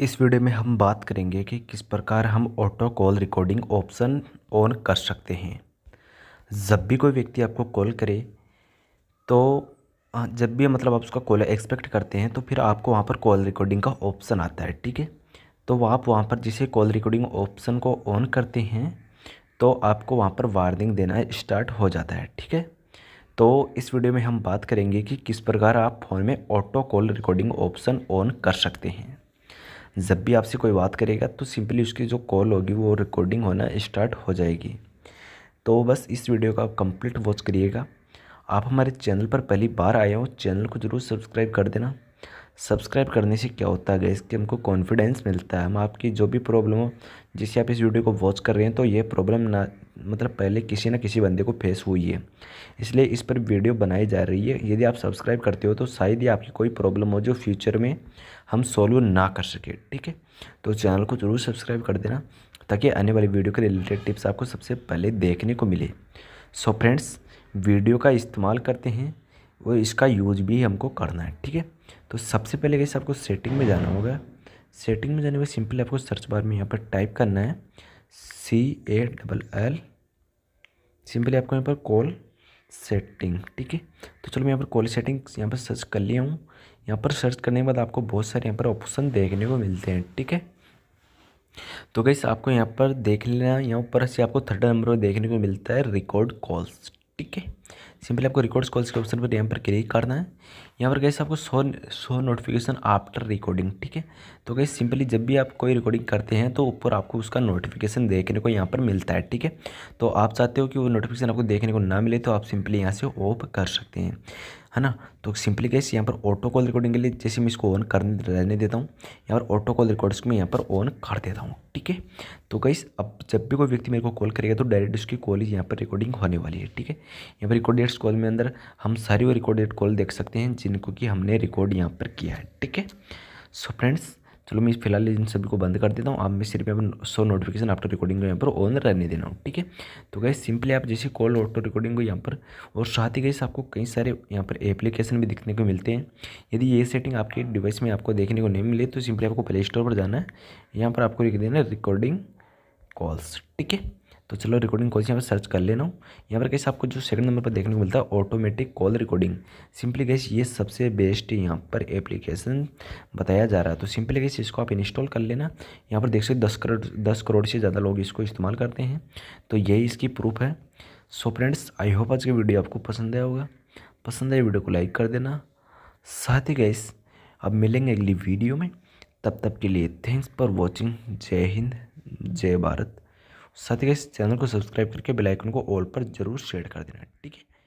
इस वीडियो में हम बात करेंगे कि किस प्रकार हम auto call recording option on कर सकते हैं जब भी कोई व्यक्ति आपको कॉल करे तो जब भी मतलब आप उसका कॉल एक्सपेक्ट करते हैं तो फिर आपको वहाँ पर कॉल रिकॉर्डिंग का ऑप्शन आता है ठीक है तो आप वहाँ पर जिसे कॉल रिकॉर्डिंग ऑप्शन को ऑन करते हैं तो आपको वहाँ पर वार्निंग देना स्टार्ट हो जाता है ठीक है तो इस वीडियो में हम बात करेंगे कि किस प्रकार आप फ़ोन में auto call recording option on कर सकते हैं जब भी आपसे कोई बात करेगा तो सिंपली उसकी जो कॉल होगी वो रिकॉर्डिंग होना स्टार्ट हो जाएगी तो बस इस वीडियो का आप कंप्लीट वॉच करिएगा आप हमारे चैनल पर पहली बार आए हो चैनल को ज़रूर सब्सक्राइब कर देना सब्सक्राइब करने से क्या होता है गैस कि हमको कॉन्फिडेंस मिलता है हम आपकी जो भी प्रॉब्लम हो जिससे आप इस वीडियो को वॉच कर रहे हैं तो ये प्रॉब्लम ना मतलब पहले किसी ना किसी बंदे को फेस हुई है इसलिए इस पर वीडियो बनाई जा रही है यदि आप सब्सक्राइब करते हो तो शायद ही आपकी कोई प्रॉब्लम हो जो फ्यूचर में हम सॉल्व ना कर सके ठीक है तो चैनल को ज़रूर सब्सक्राइब कर देना ताकि आने वाली वीडियो के रिलेटेड टिप्स आपको सबसे पहले देखने को मिले सो फ्रेंड्स वीडियो का इस्तेमाल करते हैं वो इसका यूज भी हमको करना है ठीक है तो सबसे पहले कैसे आपको सेटिंग में जाना होगा सेटिंग में जाने में सिंपली आपको सर्च बार में यहाँ पर टाइप करना है C A double L simply आपको यहाँ पर कॉल सेटिंग ठीक है तो चलो मैं यहाँ पर कॉल सेटिंग यहाँ पर सर्च कर लिया हूँ यहाँ पर सर्च करने के बाद आपको बहुत सारे यहाँ पर ऑप्शन देखने को मिलते हैं ठीक है तो कैसे आपको यहाँ पर देख लेना यहाँ पर से आपको थर्ड नंबर पर देखने को मिलता है रिकॉर्ड कॉल्स ठीक है सिंपली आपको रिकॉर्ड कॉल्स के ऑप्शन पर यहाँ पर क्लिक करना है यहाँ पर कैसे आपको show show notification after recording ठीक है तो कैसे सिंपली जब भी आप कोई रिकॉर्डिंग करते हैं तो ऊपर आपको उसका नोटिफिकेशन देखने को यहाँ पर मिलता है ठीक है तो आप चाहते हो कि वो नोटिफिकेशन आपको देखने को ना मिले तो आप सिंपली यहाँ से ऑफ कर सकते हैं है ना तो सिंपली कैसे यहाँ पर ऑटो कॉल रिकॉर्डिंग के लिए जैसे मैं इसको ऑन करने रहने देता हूँ यहाँ पर ऑटो कॉल रिकॉर्ड्स में यहाँ पर ऑन कर देता हूँ ठीक है तो कैसे अब जब भी कोई व्यक्ति मेरे को कॉल करेगा तो डायरेक्ट उसकी कॉल यहाँ पर रिकॉर्डिंग होने वाली है ठीक है यहाँ पर रिकॉर्डेड कॉल में अंदर हम सारी वो रिकॉर्डेड कॉल देख सकते हैं जिनको कि हमने रिकॉर्ड यहाँ पर किया है ठीक है सो फ्रेंड्स चलो मैं फिलहाल इन सभी को बंद कर देता हूँ आप मैं सिर्फ अपन सो नोटिफिकेशन आफ्टर रिकॉर्डिंग को यहाँ पर ऑन रहने देना हूँ ठीक है तो गई सिंपली आप जैसे कॉल ऑटो रिकॉर्डिंग को यहाँ पर और साथ ही गई आपको कई सारे यहाँ पर एप्लीकेशन भी दिखने को मिलते हैं यदि ये सेटिंग आपके डिवाइस में आपको देखने को नहीं मिले तो सिंपली आपको प्ले स्टोर पर जाना है यहाँ पर आपको लिख देना रिकॉर्डिंग कॉल्स ठीक है तो चलो रिकॉर्डिंग से यहाँ पर सर्च कर लेना हूँ यहाँ पर कैसे आपको जो सेकंड नंबर पर देखने को मिलता है automatic call recording simply guys ये सबसे बेस्ट यहाँ पर एप्लीकेशन बताया जा रहा है तो सिंपली कैसे इसको आप इंस्टॉल कर लेना यहाँ पर देख सकते दस करोड़ दस करोड़ से ज़्यादा लोग इसको इस्तेमाल करते हैं तो यही इसकी प्रूफ है सो फ्रेंड्स आई होप आज की वीडियो आपको पसंद आया होगा पसंद आए वीडियो को लाइक कर देना साथ ही गैस अब मिलेंगे अगली वीडियो में तब तक के लिए थैंक्स फॉर वॉचिंग जय हिंद जय भारत साथ ही इस चैनल को सब्सक्राइब करके बेल आइकन को ऑल पर जरूर शेयर कर देना ठीक है